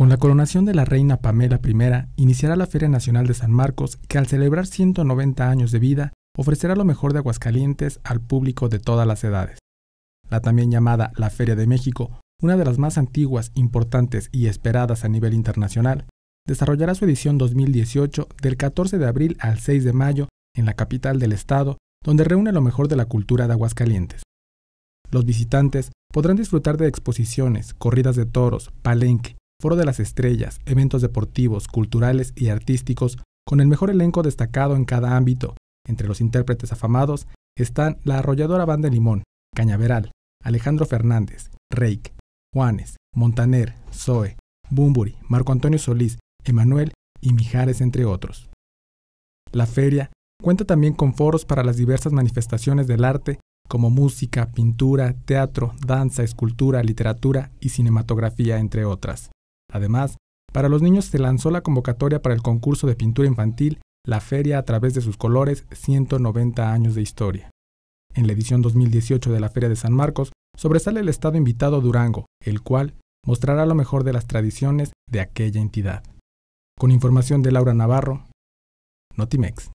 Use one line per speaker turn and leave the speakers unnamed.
Con la coronación de la reina Pamela I, iniciará la Feria Nacional de San Marcos, que al celebrar 190 años de vida, ofrecerá lo mejor de Aguascalientes al público de todas las edades. La también llamada La Feria de México, una de las más antiguas, importantes y esperadas a nivel internacional, desarrollará su edición 2018 del 14 de abril al 6 de mayo en la capital del estado, donde reúne lo mejor de la cultura de Aguascalientes. Los visitantes podrán disfrutar de exposiciones, corridas de toros, palenque, Foro de las Estrellas, eventos deportivos, culturales y artísticos con el mejor elenco destacado en cada ámbito. Entre los intérpretes afamados están la arrolladora banda Limón, Cañaveral, Alejandro Fernández, Reik, Juanes, Montaner, Zoe, Bumburi, Marco Antonio Solís, Emanuel y Mijares, entre otros. La feria cuenta también con foros para las diversas manifestaciones del arte, como música, pintura, teatro, danza, escultura, literatura y cinematografía, entre otras. Además, para los niños se lanzó la convocatoria para el concurso de pintura infantil La Feria a través de sus colores 190 años de historia. En la edición 2018 de la Feria de San Marcos sobresale el estado invitado Durango, el cual mostrará lo mejor de las tradiciones de aquella entidad. Con información de Laura Navarro, Notimex.